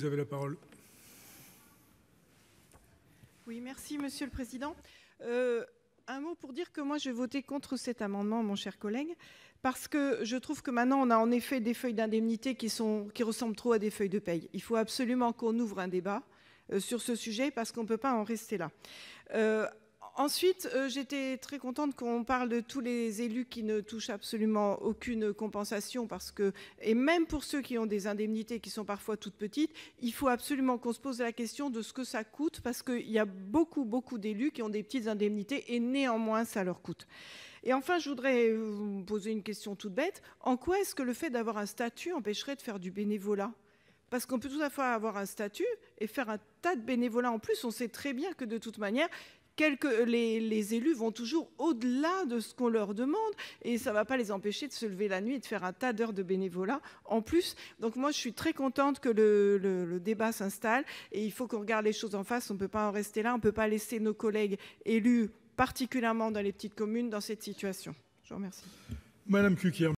Vous avez la parole. Oui, merci, Monsieur le Président. Euh, un mot pour dire que moi, je voté contre cet amendement, mon cher collègue, parce que je trouve que maintenant, on a en effet des feuilles d'indemnité qui, qui ressemblent trop à des feuilles de paye. Il faut absolument qu'on ouvre un débat euh, sur ce sujet parce qu'on ne peut pas en rester là. Euh, Ensuite, euh, j'étais très contente qu'on parle de tous les élus qui ne touchent absolument aucune compensation parce que, et même pour ceux qui ont des indemnités qui sont parfois toutes petites, il faut absolument qu'on se pose la question de ce que ça coûte parce qu'il y a beaucoup, beaucoup d'élus qui ont des petites indemnités et néanmoins ça leur coûte. Et enfin, je voudrais vous poser une question toute bête. En quoi est-ce que le fait d'avoir un statut empêcherait de faire du bénévolat parce qu'on peut tout à fait avoir un statut et faire un tas de bénévolat en plus. On sait très bien que de toute manière, Quelques, les, élus vont toujours au-delà de ce qu'on leur demande et ça ne va pas les empêcher de se lever la nuit et de faire un tas d'heures de bénévolat en plus. Donc moi, je suis très contente que le, débat s'installe et il faut qu'on regarde les choses en face. On ne peut pas en rester là, on ne peut pas laisser nos collègues élus, particulièrement dans les petites communes, dans cette situation. Je vous remercie. Madame Cuquier.